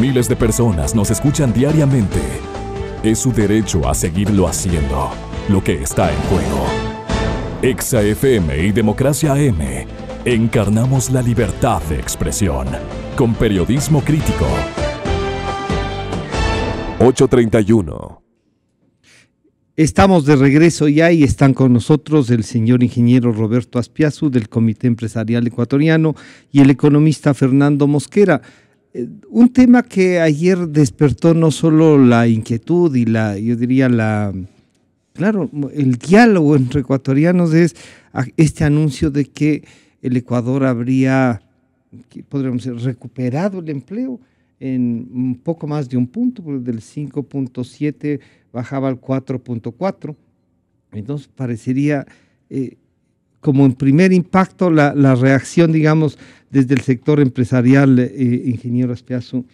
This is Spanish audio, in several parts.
Miles de personas nos escuchan diariamente. Es su derecho a seguirlo haciendo, lo que está en juego. Exa FM y Democracia M encarnamos la libertad de expresión con periodismo crítico. 831. Estamos de regreso ya y están con nosotros el señor ingeniero Roberto Aspiazu del Comité Empresarial Ecuatoriano y el economista Fernando Mosquera. Eh, un tema que ayer despertó no solo la inquietud y la, yo diría la, claro, el diálogo entre ecuatorianos es este anuncio de que el Ecuador habría, podríamos decir, recuperado el empleo en un poco más de un punto, del 5.7 bajaba al 4.4. Entonces parecería eh, como en primer impacto la, reacción, digamos, desde el sector empresarial, eh, ingeniero Aspiazo.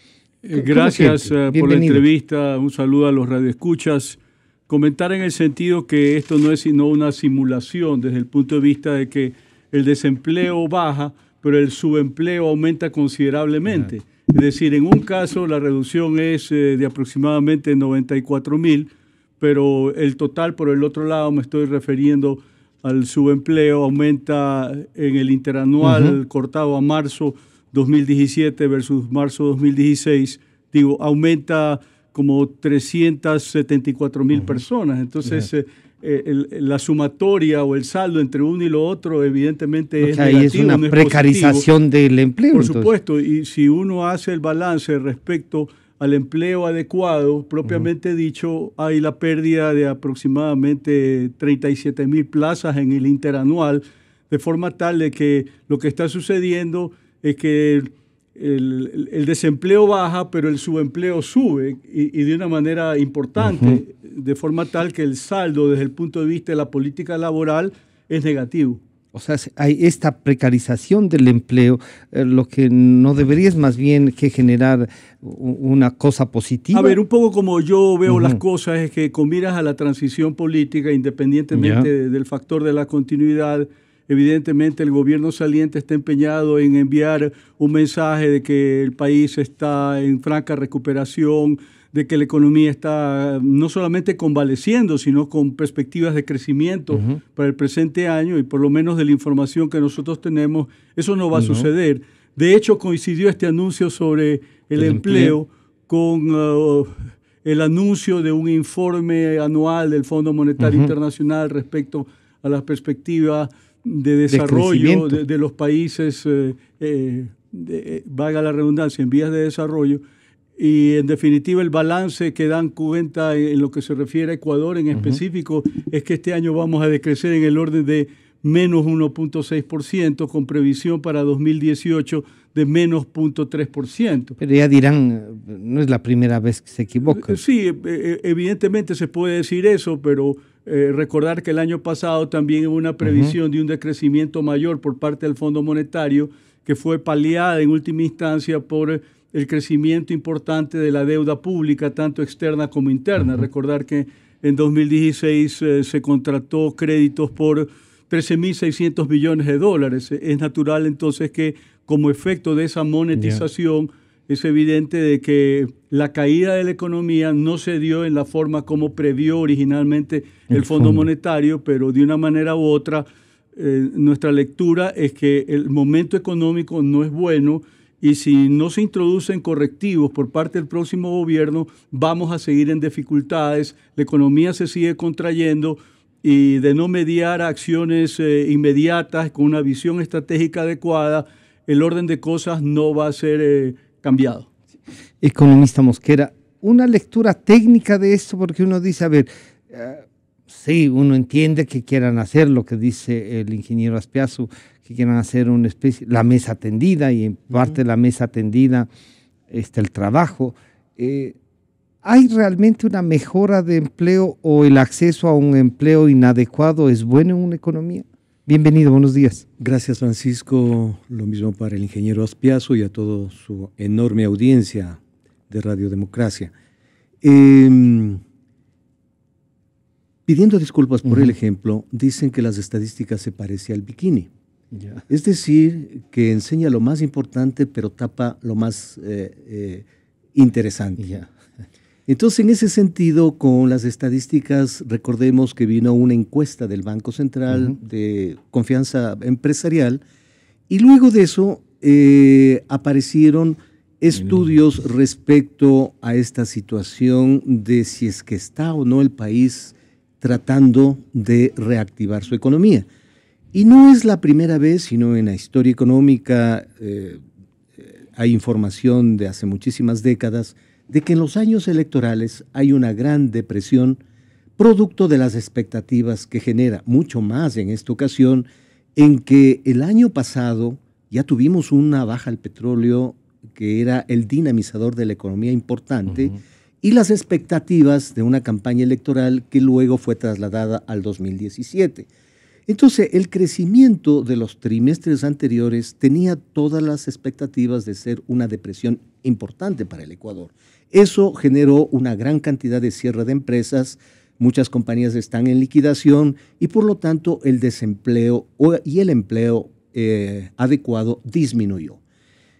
Eh, gracias eh, por la entrevista, un saludo a los radioescuchas. Comentar en el sentido que esto no es sino una simulación desde el punto de vista de que el desempleo baja, pero el subempleo aumenta considerablemente. Es decir, en un caso la reducción es de aproximadamente 94 mil, pero el total por el otro lado me estoy refiriendo al subempleo aumenta en el interanual cortado a marzo 2017 versus marzo 2016, digo, aumenta como 374 mil personas. Entonces, eh, eh, la sumatoria o el saldo entre uno y lo otro, evidentemente, es, es una precarización del empleo. Por supuesto, y si uno hace el balance respecto al empleo adecuado, propiamente dicho, hay la pérdida de aproximadamente 37 mil plazas en el interanual, de forma tal de que lo que está sucediendo es que el, desempleo baja, pero el subempleo sube y, de una manera importante, de forma tal que el saldo desde el punto de vista de la política laboral es negativo. O sea, hay esta precarización del empleo, eh, lo que no debería es más bien que generar una cosa positiva. A ver, un poco como yo veo las cosas es que con miras a la transición política, independientemente del factor de la continuidad, evidentemente el gobierno saliente está empeñado en enviar un mensaje de que el país está en franca recuperación, de que la economía está eh, no solamente convaleciendo, sino con perspectivas de crecimiento para el presente año y por lo menos de la información que nosotros tenemos, eso no va a suceder. De hecho, coincidió este anuncio sobre el, empleo, con eh, el anuncio de un informe anual del Fondo Monetario Internacional respecto a las perspectivas de desarrollo de, los países, eh, vaga la redundancia, en vías de desarrollo y en definitiva el balance que dan cuenta en lo que se refiere a Ecuador en específico es que este año vamos a decrecer en el orden de menos 1.6% con previsión para 2018 de menos 0.3%. Pero ya dirán, no es la primera vez que se equivoca. Sí, e, e, evidentemente se puede decir eso, pero eh, recordar que el año pasado también hubo una previsión de un decrecimiento mayor por parte del Fondo Monetario que fue paliada en última instancia por el crecimiento importante de la deuda pública, tanto externa como interna. Recordar que en 2016 eh, se contrató créditos por 13.600 millones de dólares. Eh, es natural entonces que como efecto de esa monetización es evidente de que la caída de la economía no se dio en la forma como previó originalmente el, fondo, Monetario, pero de una manera u otra eh, nuestra lectura es que el momento económico no es bueno y si no se introducen correctivos por parte del próximo gobierno, vamos a seguir en dificultades, la economía se sigue contrayendo y de no mediar acciones eh, inmediatas con una visión estratégica adecuada, el orden de cosas no va a ser eh, cambiado. Economista Mosquera, una lectura técnica de esto, porque uno dice, a ver, eh, sí, uno entiende que quieran hacer lo que dice el ingeniero Aspiazu, que quieran hacer una especie, la mesa tendida y en parte la mesa tendida, está el trabajo. Eh, ¿Hay realmente una mejora de empleo o el acceso a un empleo inadecuado es bueno en una economía? Bienvenido, buenos días. Gracias, Francisco. Lo mismo para el ingeniero Aspiazo y a toda su enorme audiencia de Radio Democracia. Em, pidiendo disculpas por el ejemplo, dicen que las estadísticas se parecen al bikini. Es decir, que enseña lo más importante, pero tapa lo más eh, eh, interesante. Entonces, en ese sentido, con las estadísticas, recordemos que vino una encuesta del Banco Central de confianza empresarial y luego de eso eh, aparecieron estudios respecto a esta situación de si es que está o no el país tratando de reactivar su economía. Y no es la primera vez, sino en la historia económica eh, hay información de hace muchísimas décadas de que en los años electorales hay una gran depresión producto de las expectativas que genera, mucho más en esta ocasión en que el año pasado ya tuvimos una baja al petróleo que era el dinamizador de la economía importante y las expectativas de una campaña electoral que luego fue trasladada al 2017. Entonces, el crecimiento de los trimestres anteriores tenía todas las expectativas de ser una depresión importante para el Ecuador. Eso generó una gran cantidad de cierre de empresas, muchas compañías están en liquidación y por lo tanto el desempleo y el empleo eh, adecuado disminuyó.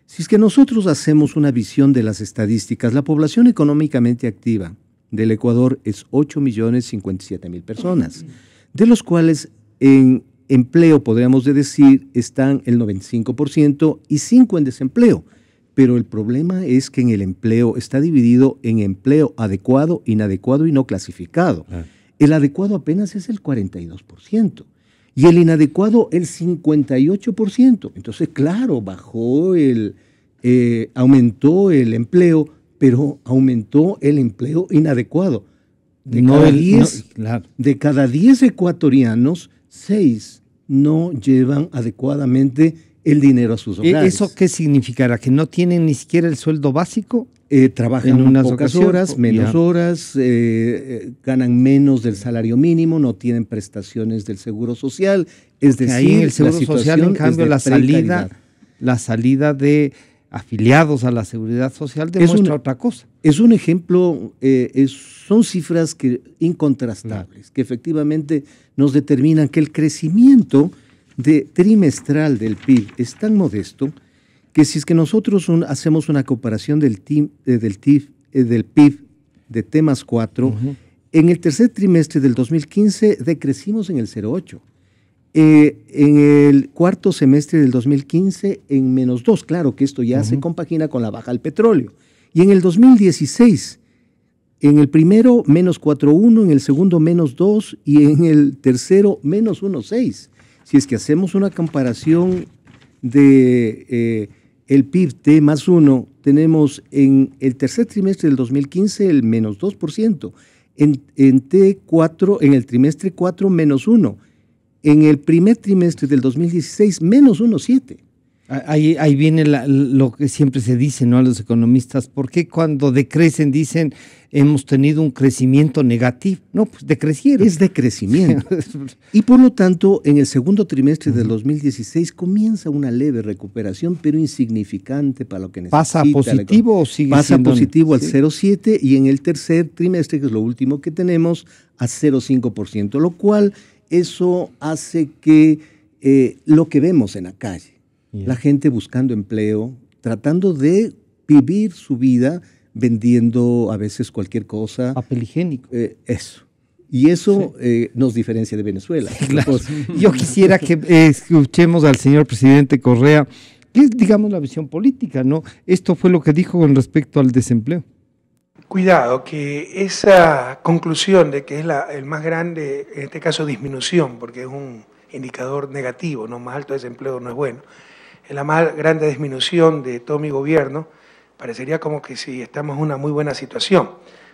Si es que nosotros hacemos una visión de las estadísticas, la población económicamente activa del Ecuador es 8.057.000 personas, de los cuales en empleo, podríamos decir, están el 95% y 5% en desempleo. Pero el problema es que en el empleo está dividido en empleo adecuado, inadecuado y no clasificado. Ah. El adecuado apenas es el 42% y el inadecuado el 58%. Entonces, claro, bajó el, eh, aumentó el empleo, pero aumentó el empleo inadecuado. De, cada, de cada 10 ecuatorianos, seis no llevan adecuadamente el dinero a sus ¿E-, hogares. ¿Eso qué significará? ¿Que no tienen ni siquiera el sueldo básico? Eh, trabajan en unas pocas horas, menos horas, eh, eh, ganan menos del salario mínimo, no tienen prestaciones del seguro social. Es decir, el seguro social, en cambio, la salida, la salida de afiliados a la seguridad social demuestra otra cosa es un ejemplo, eh, son cifras que, incontrastables, que efectivamente nos determinan que el crecimiento trimestral del PIB es tan modesto que si es que nosotros hacemos una comparación del, eh, del, eh, del PIB de temas 4, en el tercer trimestre del 2015 decrecimos en el 0,8. en el cuarto semestre del 2015 en menos 2. Claro que esto ya se compagina con la baja del petróleo. Y en el 2016, en el primero menos 4.1, en el segundo menos 2 y en el tercero menos 1.6. Si es que hacemos una comparación de eh, el PIB T más 1, tenemos en el tercer trimestre del 2015 el menos 2%, en, 4 en el trimestre 4 menos 1, en el primer trimestre del 2016 menos 1.7. Ahí, viene lo que siempre se dice, ¿no? A los economistas, ¿por qué cuando decrecen dicen hemos tenido un crecimiento negativo? No, pues decrecieron. Es decrecimiento. y por lo tanto, en el segundo trimestre del 2016 comienza una leve recuperación, pero insignificante para lo que necesita. ¿Pasa positivo o sigue siendo? Pasa positivo al 0,7 y en el tercer trimestre, que es lo último que tenemos, a 0,5%, lo cual eso hace que eh, lo que vemos en la calle, la gente buscando empleo, tratando de vivir su vida vendiendo a veces cualquier cosa. Papel higiénico. Eh, eso. Y eso eh, nos diferencia de Venezuela. Yo quisiera que eh, escuchemos al señor presidente Correa, que es, digamos, la visión política, ¿no? Esto fue lo que dijo con respecto al desempleo. Cuidado, que esa conclusión de que es el más grande, en este caso disminución, porque es un indicador negativo, ¿no? Más alto desempleo no es bueno en la más grande disminución de todo mi gobierno, parecería como que si estamos en una muy buena situación.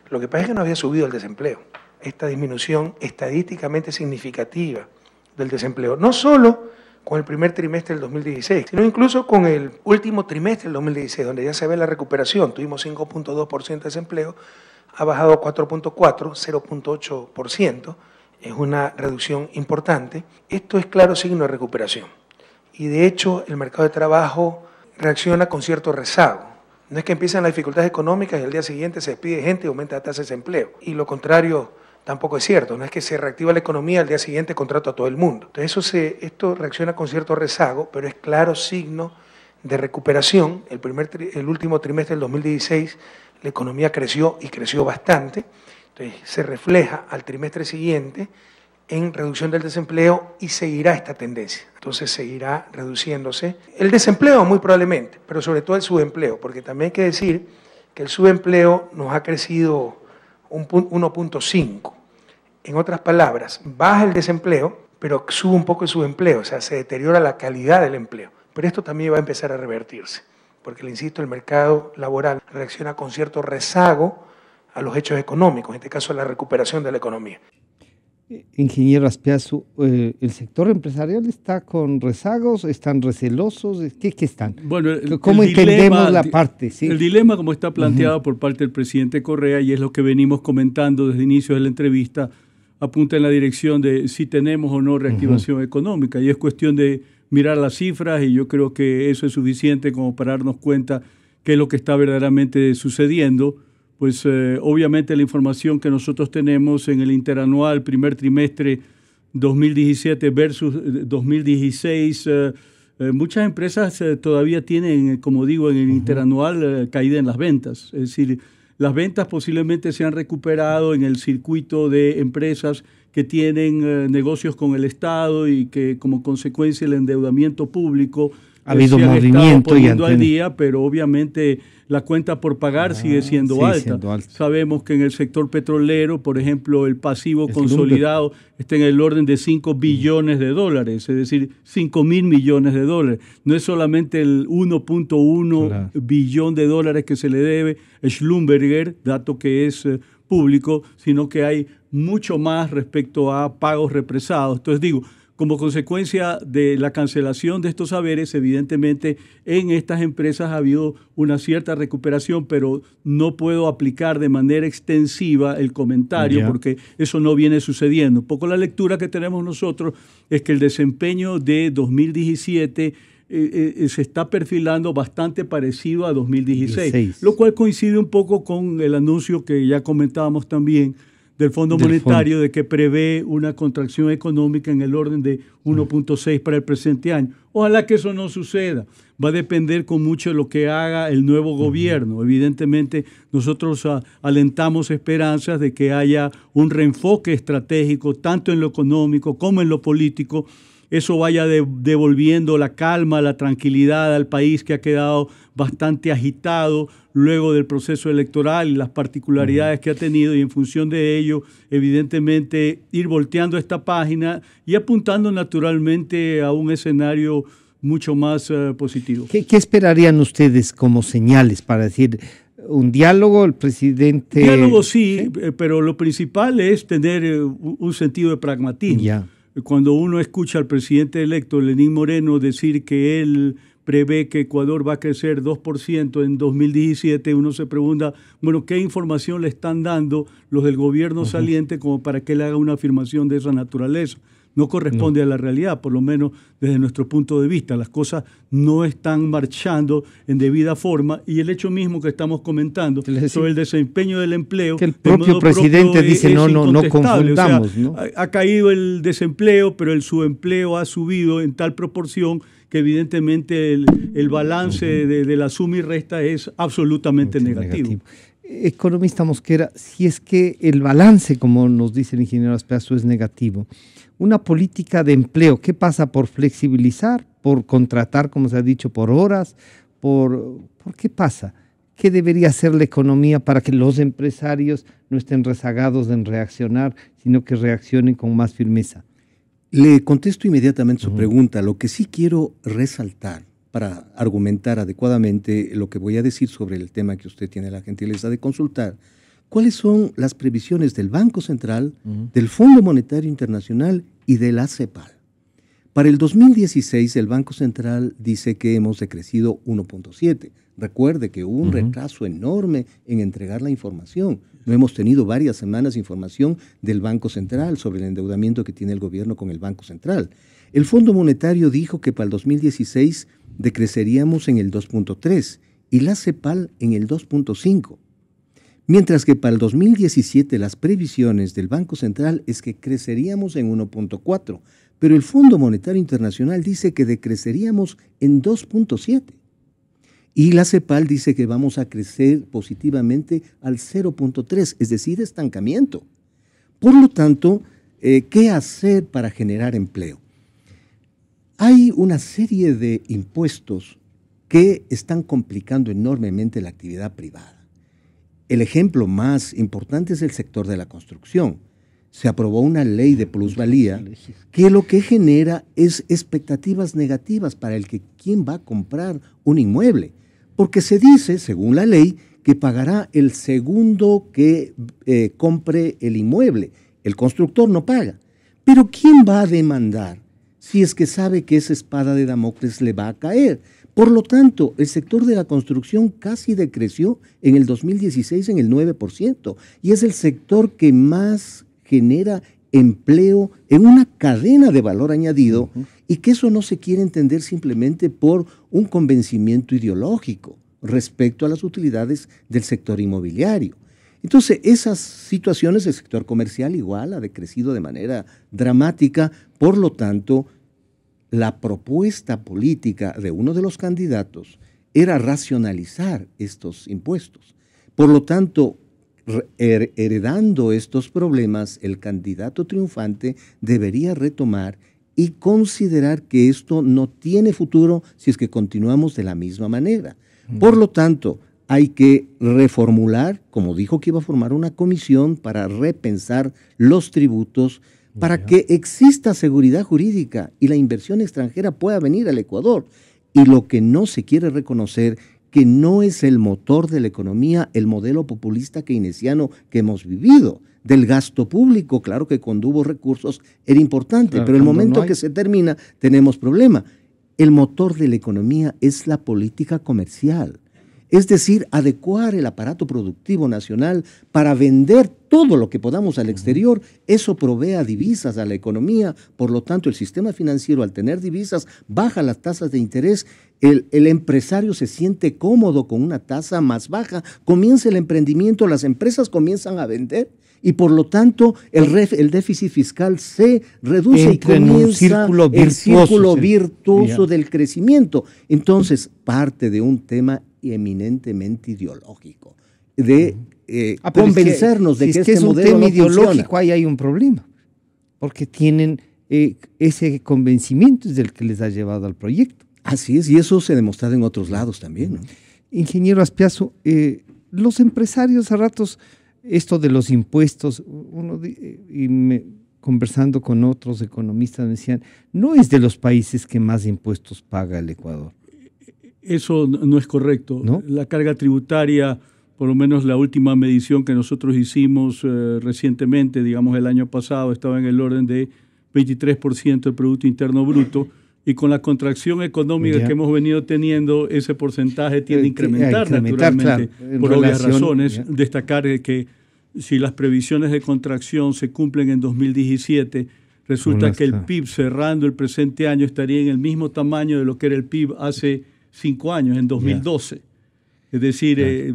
Lo que pasa es que no había subido el desempleo, esta disminución estadísticamente significativa del desempleo, no solo con el primer trimestre del 2016, sino incluso con el último trimestre del 2016, donde ya se ve la recuperación, tuvimos 5.2% de desempleo, ha bajado 4.4, 0.8%, es una reducción importante. Esto es claro signo de recuperación y de hecho el mercado de trabajo reacciona con cierto rezago. No es que empiecen las dificultades económicas y al día siguiente se despide gente y aumenta la tasa de desempleo. Y lo contrario tampoco es cierto. No es que se reactiva la economía y al día siguiente contrato a todo el mundo. Entonces eso se, esto reacciona con cierto rezago, pero es claro signo de recuperación. El, primer, el último trimestre del 2016 la economía creció y creció bastante. Entonces se refleja al trimestre siguiente en reducción del desempleo y seguirá esta tendencia. Entonces seguirá reduciéndose el desempleo muy probablemente, pero sobre todo el subempleo, porque también hay que decir que el subempleo nos ha crecido 1.5. En otras palabras, baja el desempleo, pero sube un poco el subempleo, o sea, se deteriora la calidad del empleo. Pero esto también va a empezar a revertirse, porque, le insisto, el mercado laboral reacciona con cierto rezago a los hechos económicos, en este caso a la recuperación de la economía ingeniero Aspiazu, eh, el sector empresarial está con rezagos, están recelosos, ¿qué, qué están? Bueno, ¿Cómo entendemos la parte? El dilema como está planteado por parte del presidente Correa y es lo que venimos comentando desde el inicio de la entrevista, apunta en la dirección de si tenemos o no reactivación económica y es cuestión de mirar las cifras y yo creo que eso es suficiente como para darnos cuenta qué es lo que está verdaderamente sucediendo pues eh, obviamente la información que nosotros tenemos en el interanual primer trimestre 2017 versus 2016, eh, eh, muchas empresas todavía tienen, como digo, en el interanual caída en las ventas. Es decir, las ventas posiblemente se han recuperado en el circuito de empresas que tienen negocios con el Estado y que como consecuencia el endeudamiento público ha habido movimiento al día, pero obviamente la cuenta por pagar ah, sigue siendo, alta. Sabemos que en el sector petrolero, por ejemplo, el pasivo consolidado está en el orden de 5 mm. billones de dólares, es decir, 5 mil millones de dólares. No es solamente el 1.1 billón de dólares que se le debe a Schlumberger, dato que es eh, público, sino que hay mucho más respecto a pagos represados. Entonces digo, como consecuencia de la cancelación de estos saberes, evidentemente en estas empresas ha habido una cierta recuperación, pero no puedo aplicar de manera extensiva el comentario porque eso no viene sucediendo. Un poco la lectura que tenemos nosotros es que el desempeño de 2017 eh, eh, se está perfilando bastante parecido a 2016, lo cual coincide un poco con el anuncio que ya comentábamos también del Fondo Monetario de que prevé una contracción económica en el orden de 1.6 para el presente año. Ojalá que eso no suceda. Va a depender con mucho de lo que haga el nuevo gobierno. Evidentemente, nosotros ah, alentamos esperanzas de que haya un reenfoque estratégico, tanto en lo económico como en lo político. Eso vaya devolviendo la calma, la tranquilidad al país que ha quedado bastante agitado luego del proceso electoral y las particularidades que ha tenido y en función de ello, evidentemente, ir volteando esta página y apuntando naturalmente a un escenario mucho más eh, positivo. ¿Qué, esperarían ustedes como señales para decir un diálogo, el presidente... Diálogo sí, eh, pero lo principal es tener eh, un sentido de pragmatismo. Cuando uno escucha al presidente electo, Lenín Moreno, decir que él prevé que Ecuador va a crecer 2% en 2017, uno se pregunta, bueno, ¿qué información le están dando los del gobierno saliente como para que él haga una afirmación de esa naturaleza? No corresponde a la realidad, por lo menos desde nuestro punto de vista. Las cosas no están marchando en debida forma y el hecho mismo que estamos comentando sobre el desempeño del empleo. Que el propio presidente dice: no, no, no confundamos. ha caído el desempleo, pero el subempleo ha subido en tal proporción que evidentemente el, balance de, la suma y resta es absolutamente negativo. Economista Mosquera, si es que el balance, como nos dice el ingeniero Aspaso, es negativo, una política de empleo, ¿qué pasa por flexibilizar, por contratar, como se ha dicho, por horas? por qué pasa? ¿Qué debería hacer la economía para que los empresarios no estén rezagados en reaccionar, sino que reaccionen con más firmeza? Le contesto inmediatamente su pregunta. Lo que sí quiero resaltar para argumentar adecuadamente lo que voy a decir sobre el tema que usted tiene la gentileza de consultar, cuáles son las previsiones del Banco Central, del Fondo Monetario Internacional y de la CEPAL. Para el 2016 el Banco Central dice que hemos decrecido 1.7. Recuerde que hubo un retraso enorme en entregar la información. No hemos tenido varias semanas información del Banco Central sobre el endeudamiento que tiene el gobierno con el Banco Central. El Fondo Monetario dijo que para el 2016 decreceríamos en el 2.3 y la CEPAL en el 2.5. Mientras que para el 2017 las previsiones del Banco Central es que creceríamos en 1.4, pero el Fondo Monetario Internacional dice que decreceríamos en 2.7 y la CEPAL dice que vamos a crecer positivamente al 0.3, es decir, estancamiento. Por lo tanto, eh, ¿qué hacer para generar empleo? Hay una serie de impuestos que están complicando enormemente la actividad privada. El ejemplo más importante es el sector de la construcción se aprobó una ley de plusvalía que lo que genera es expectativas negativas para el que quién va a comprar un inmueble, porque se dice, según la ley, que pagará el segundo que eh, compre el inmueble. El constructor no paga. Pero ¿quién va a demandar si es que sabe que esa espada de Damocles le va a caer? Por lo tanto, el sector de la construcción casi decreció en el 2016 en el 9% y es el sector que más genera empleo en una cadena de valor añadido y que eso no se quiere entender simplemente por un convencimiento ideológico respecto a las utilidades del sector inmobiliario. Entonces, esas situaciones, el sector comercial igual ha decrecido de manera dramática, por lo tanto, la propuesta política de uno de los candidatos era racionalizar estos impuestos. Por lo tanto, heredando estos problemas, el candidato triunfante debería retomar y considerar que esto no tiene futuro si es que continuamos de la misma manera. Por lo tanto, hay que reformular, como dijo que iba a formar una comisión para repensar los tributos, para que exista seguridad jurídica y la inversión extranjera pueda venir al Ecuador. Y lo que no se quiere reconocer que no es el motor de la economía el modelo populista keynesiano que hemos vivido. Del gasto público, claro que cuando hubo recursos era importante, pero el momento que se termina tenemos problema. El motor de la economía es la política comercial es decir, adecuar el aparato productivo nacional para vender todo lo que podamos al exterior, eso provee divisas a la economía, por lo tanto el sistema financiero al tener divisas baja las tasas de interés, el, el empresario se siente cómodo con una tasa más baja, comienza el emprendimiento, las empresas comienzan a vender y por lo tanto el, déficit fiscal se reduce y comienza virtuoso, el círculo virtuoso del crecimiento. Entonces, parte de un tema eminentemente ideológico, de eh, ah, convencernos de que, este tema ideológico, ahí hay un problema, porque tienen eh, ese convencimiento es el que les ha llevado al proyecto. Así es, y eso se ha demostrado en otros lados también. Ingeniero Aspiazo, eh, los empresarios a ratos esto de los impuestos, uno y conversando con otros economistas me decían, no es de los países que más impuestos paga el Ecuador. Eso no es correcto. La carga tributaria, por lo menos la última medición que nosotros hicimos eh, recientemente, digamos el año pasado, estaba en el orden de 23% del Producto Interno Bruto y con la contracción económica que hemos venido teniendo, ese porcentaje eh, tiene a incrementar, naturalmente, por razones. Destacar que si las previsiones de contracción se cumplen en 2017, resulta que el PIB cerrando el presente año estaría en el mismo tamaño de lo que era el PIB hace cinco años, en 2012. Es decir, eh,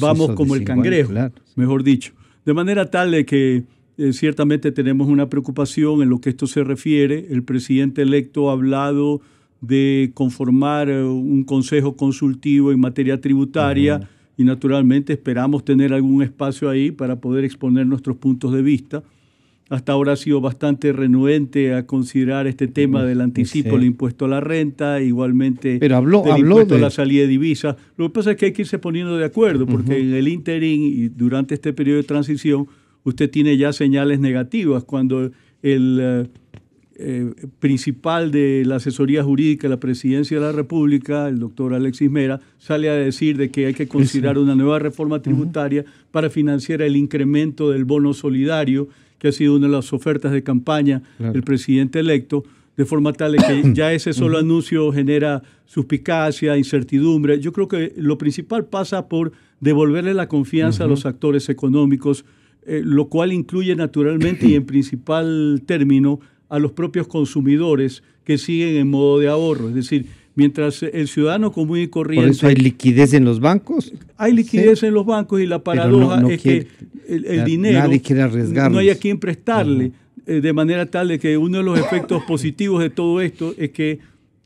vamos como el cangrejo, mejor dicho. De manera tal de que eh, ciertamente tenemos una preocupación en lo que esto se refiere. El presidente electo ha hablado de conformar eh, un consejo consultivo en materia tributaria y naturalmente esperamos tener algún espacio ahí para poder exponer nuestros puntos de vista. Hasta ahora ha sido bastante renuente a considerar este tema del anticipo del impuesto a la renta, igualmente Pero del impuesto de... a la salida de divisas. Lo que pasa es que hay que irse poniendo de acuerdo, porque en el interín y durante este periodo de transición usted tiene ya señales negativas. Cuando el eh, eh, principal de la asesoría jurídica de la presidencia de la República, el doctor Alexis Mera, sale a decir de que hay que considerar una nueva reforma tributaria para financiar el incremento del bono solidario, que ha sido una de las ofertas de campaña del presidente electo, de forma tal que ya ese solo anuncio genera suspicacia, incertidumbre. Yo creo que lo principal pasa por devolverle la confianza a los actores económicos eh, lo cual incluye naturalmente y en principal término a los propios consumidores que siguen en modo de ahorro. Es decir, mientras el ciudadano común y corriente... ¿Por eso hay liquidez en los bancos? Hay liquidez en los bancos y la paradoja es que el, dinero... Nadie quiere arriesgarlo. No hay a quien prestarle, eh, de manera tal de que uno de los efectos positivos de todo esto es que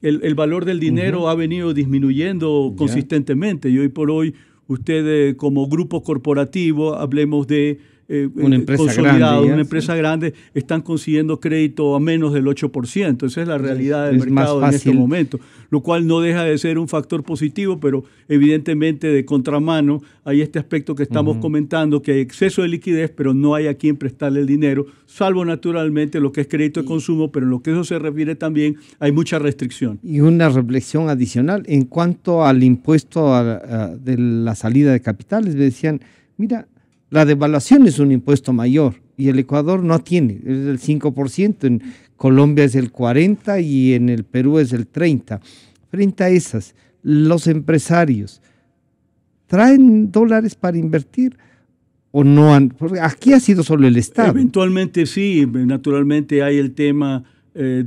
el, valor del dinero ha venido disminuyendo consistentemente y hoy por hoy ustedes eh, como grupo corporativo, hablemos de eh, una eh, empresa consolidado, grande, una empresa grande, están consiguiendo crédito a menos del 8%. Esa es la realidad del mercado en este momento, lo cual no deja de ser un factor positivo, pero evidentemente de contramano hay este aspecto que estamos comentando, que hay exceso de liquidez, pero no hay a quien prestarle el dinero, salvo naturalmente lo que es crédito de consumo, pero en lo que eso se refiere también hay mucha restricción. Y una reflexión adicional en cuanto al impuesto de la salida de capitales, me decían, mira, la devaluación es un impuesto mayor y el Ecuador no tiene, es del 5%, en Colombia es el 40% y en el Perú es el 30%. Frente a esas, los empresarios traen dólares para invertir o no han, porque aquí ha sido solo el Estado. Eventualmente sí, naturalmente hay el tema de eh,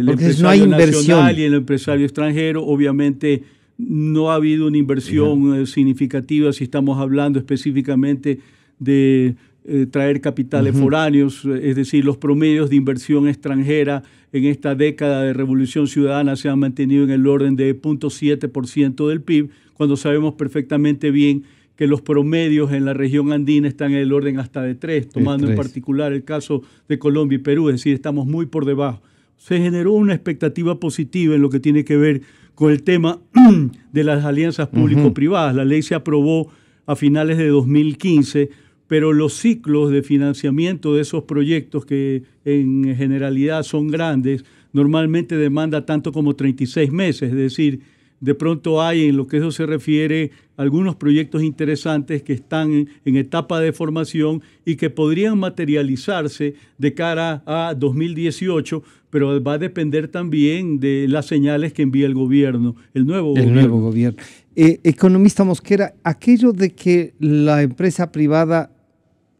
del no hay nacional y el empresario extranjero, obviamente no ha habido una inversión eh, significativa si estamos hablando específicamente de eh, traer capitales foráneos, eh, es decir, los promedios de inversión extranjera en esta década de revolución ciudadana se han mantenido en el orden de 0.7% del PIB, cuando sabemos perfectamente bien que los promedios en la región andina están en el orden hasta de 3, tomando en particular el caso de Colombia y Perú, es decir, estamos muy por debajo. Se generó una expectativa positiva en lo que tiene que ver con el tema de las alianzas público-privadas. La ley se aprobó a finales de 2015, pero los ciclos de financiamiento de esos proyectos, que en generalidad son grandes, normalmente demanda tanto como 36 meses, es decir, de pronto hay en lo que eso se refiere algunos proyectos interesantes que están en etapa de formación y que podrían materializarse de cara a 2018 pero va a depender también de las señales que envía el gobierno, el nuevo el gobierno. Nuevo gobierno. Eh, economista Mosquera, aquello de que la empresa privada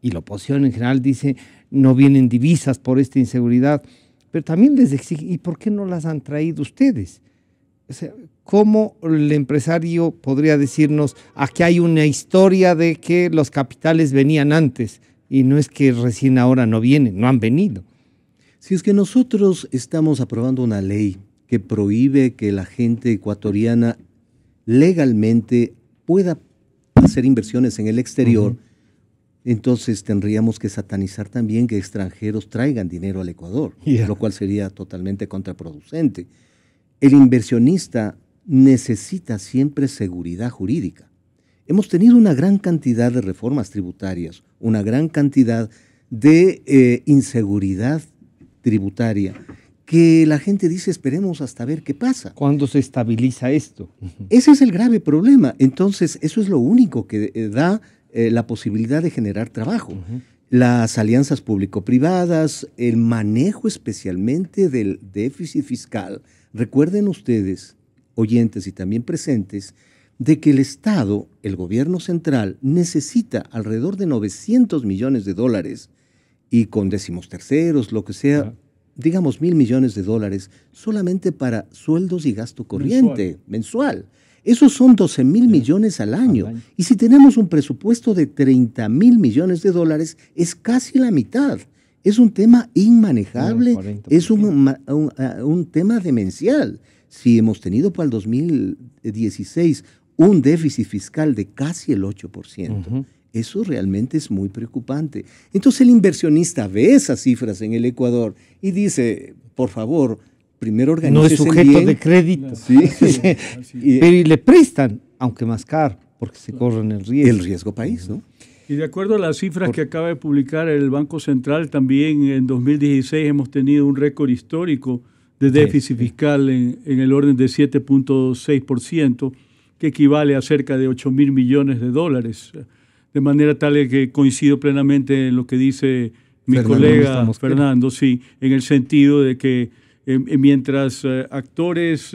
y la oposición en general dice no vienen divisas por esta inseguridad, pero también les exige, ¿y por qué no las han traído ustedes? O sea, ¿cómo el empresario podría decirnos, que hay una historia de que los capitales venían antes y no es que recién ahora no vienen, no han venido? Si es que nosotros estamos aprobando una ley que prohíbe que la gente ecuatoriana legalmente pueda hacer inversiones en el exterior, entonces tendríamos que satanizar también que extranjeros traigan dinero al Ecuador, lo cual sería totalmente contraproducente. El inversionista necesita siempre seguridad jurídica. Hemos tenido una gran cantidad de reformas tributarias, una gran cantidad de eh, inseguridad tributaria, que la gente dice esperemos hasta ver qué pasa. ¿Cuándo se estabiliza esto? Ese es el grave problema. Entonces, eso es lo único que eh, da eh, la posibilidad de generar trabajo. Las alianzas público-privadas, el manejo especialmente del déficit fiscal. Recuerden ustedes, oyentes y también presentes, de que el Estado, el gobierno central, necesita alrededor de 900 millones de dólares y con décimos terceros, lo que sea, digamos mil millones de dólares solamente para sueldos y gasto corriente mensual. Esos son 12 mil millones al año. Y si tenemos un presupuesto de 30 mil millones de dólares, es casi la mitad. Es un tema inmanejable, es ah, un, tema demencial. Si hemos tenido para el 2016 un déficit fiscal de casi el 8%. Eso realmente es muy preocupante. Entonces el inversionista ve esas cifras en el Ecuador y dice, por favor, primero organicen No es sujeto de crédito. ¿Sí? Pero le prestan, aunque más caro, porque se corren el riesgo. El riesgo país, ¿no? Y de acuerdo a las cifras que acaba de publicar el Banco Central, también en 2016 hemos tenido un récord histórico de déficit fiscal en, el orden de 7.6%, que equivale a cerca de 8 mil millones de dólares de manera tal que coincido plenamente en lo que dice mi colega Fernando, sí, en el sentido de que eh, eh, mientras eh, actores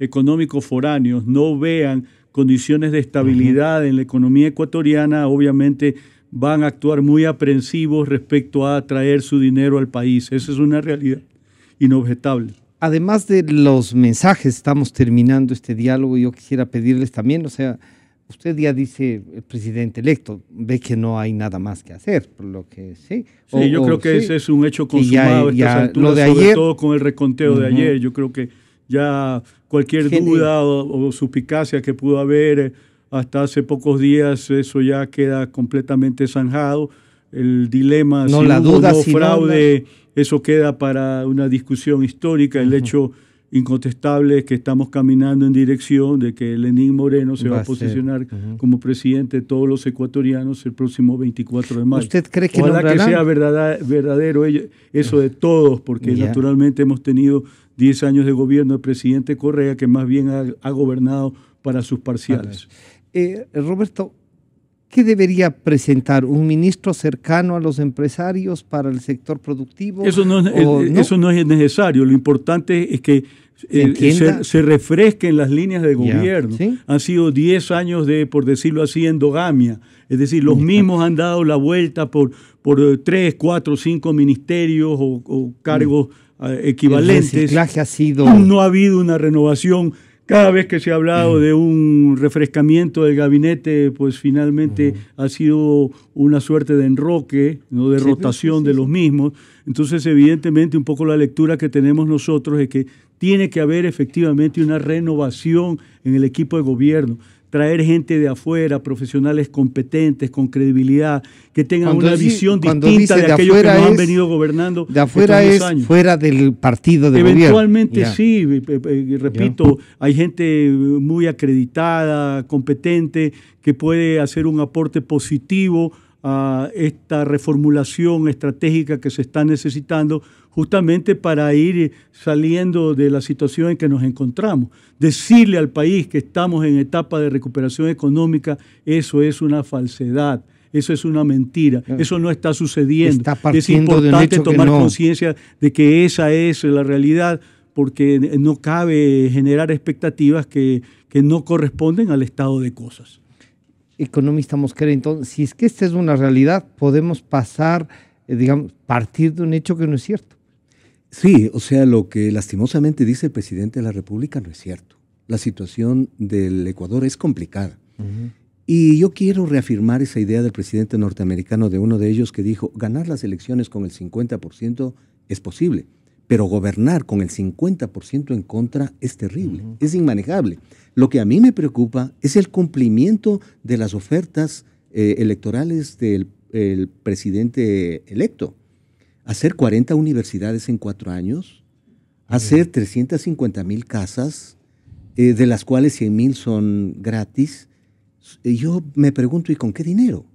económicos foráneos no vean condiciones de estabilidad en la economía ecuatoriana, obviamente van a actuar muy aprensivos respecto a traer su dinero al país. Esa es una realidad inobjetable. Además de los mensajes, estamos terminando este diálogo. y Yo quisiera pedirles también, o sea, usted ya dice, el presidente electo ve que no hay nada más que hacer, por lo que sí. sí, yo creo que ese es un hecho consumado estas alturas, de sobre todo con el reconteo de ayer. Yo creo que ya cualquier duda o, suspicacia que pudo haber eh, hasta hace pocos días, eso ya queda completamente zanjado. El dilema, si hubo fraude, eso queda para una discusión histórica. El hecho incontestable que estamos caminando en dirección de que Lenín Moreno se va, a posicionar como presidente de todos los ecuatorianos el próximo 24 de mayo. ¿Usted cree que Ojalá nombrarán? que sea verdadero eso de todos, porque naturalmente hemos tenido 10 años de gobierno del presidente Correa, que más bien ha, gobernado para sus parciales. Eh, Roberto, ¿Qué debería presentar un ministro cercano a los empresarios para el sector productivo? Eso no es, eh, necesario. Lo importante es que eh, se, refresquen las líneas de gobierno. Han sido 10 años de, por decirlo así, endogamia. Es decir, los mismos han dado la vuelta por, por 3, 4, 5 ministerios o, cargos mm. eh, equivalentes. El reciclaje ha sido... No ha habido una renovación cada vez que se ha hablado mm. de un refrescamiento del gabinete, pues finalmente mm. ha sido una suerte de enroque, no de rotación de los mismos. Entonces, evidentemente, un poco la lectura que tenemos nosotros es que tiene que haber efectivamente una renovación en el equipo de gobierno traer gente de afuera, profesionales competentes, con credibilidad, que tengan una visión distinta de, aquellos que nos han venido gobernando. De afuera es fuera del partido de Eventualmente sí, eh, eh, eh, repito, hay gente muy acreditada, competente, que puede hacer un aporte positivo a esta reformulación estratégica que se está necesitando justamente para ir saliendo de la situación en que nos encontramos. Decirle al país que estamos en etapa de recuperación económica, eso es una falsedad. Eso es una mentira, eso no está sucediendo. es importante tomar conciencia de que esa es la realidad, porque no cabe generar expectativas que, que no corresponden al estado de cosas. Economista Mosquera, entonces, si es que esta es una realidad, podemos pasar, eh, digamos, partir de un hecho que no es cierto. Sí, o sea, lo que lastimosamente dice el presidente de la República no es cierto. La situación del Ecuador es complicada. Y yo quiero reafirmar esa idea del presidente norteamericano, de uno de ellos que dijo, ganar las elecciones con el 50% es posible, pero gobernar con el 50% en contra es terrible, es inmanejable. Lo que a mí me preocupa es el cumplimiento de las ofertas eh, electorales del presidente electo hacer 40 universidades en cuatro años, hacer 350 mil casas, eh, de las cuales 100 mil son gratis. yo me pregunto, ¿y con qué dinero?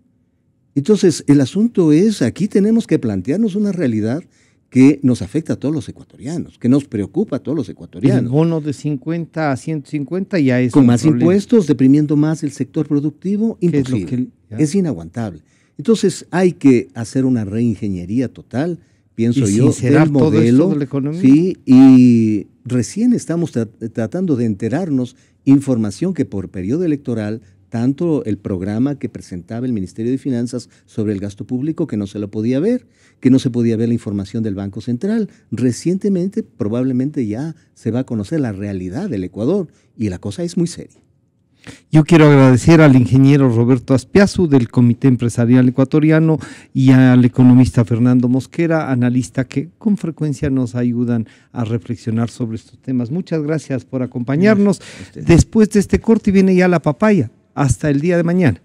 Entonces, el asunto es, aquí tenemos que plantearnos una realidad que nos afecta a todos los ecuatorianos, que nos preocupa a todos los ecuatorianos. Pues, bono de 50 a 150 ya es. Con más impuestos, deprimiendo más el sector productivo, imposible. es, inaguantable. Entonces hay que hacer una reingeniería total, pienso yo, del modelo. y recién estamos tratando de enterarnos información que por periodo electoral tanto el programa que presentaba el Ministerio de Finanzas sobre el gasto público que no se lo podía ver, que no se podía ver la información del Banco Central. Recientemente probablemente ya se va a conocer la realidad del Ecuador y la cosa es muy seria. Yo quiero agradecer al ingeniero Roberto Aspiazu del Comité Empresarial Ecuatoriano y al economista Fernando Mosquera, analista que con frecuencia nos ayudan a reflexionar sobre estos temas. Muchas gracias por acompañarnos. Después de este corte viene ya la papaya. Hasta el día de mañana.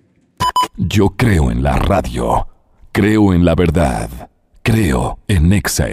Yo creo en la radio. Creo en la verdad. Creo en nexa